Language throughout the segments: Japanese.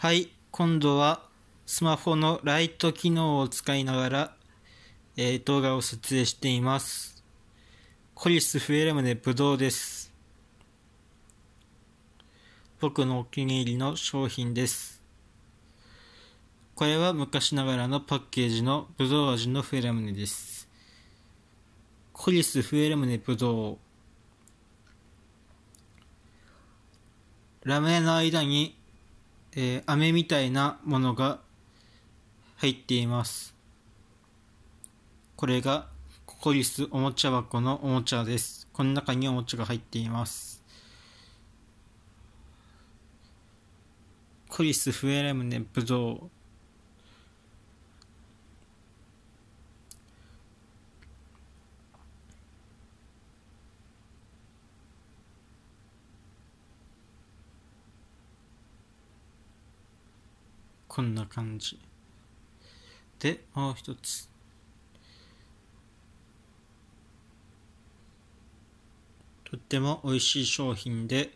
はい、今度はスマホのライト機能を使いながら、えー、動画を撮影しています。コリス・フエルムネ・ブドウです。僕のお気に入りの商品です。これは昔ながらのパッケージのブドウ味のフエルムネです。コリス・フエルムネ・ブドウ。ラムネの間にえー、飴みたいなものが入っています。これがココリスおもちゃ箱のおもちゃです。この中におもちゃが入っています。コリスフエレムネブドウこんな感じ。で、もう一つ。とっても美味しい商品で、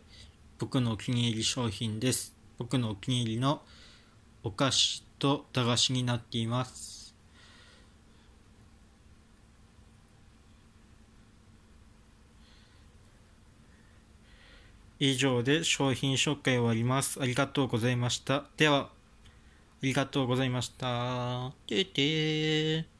僕のお気に入り商品です。僕のお気に入りのお菓子と駄菓子になっています。以上で商品紹介を終わります。ありがとうございました。では、ありがとうございました。てて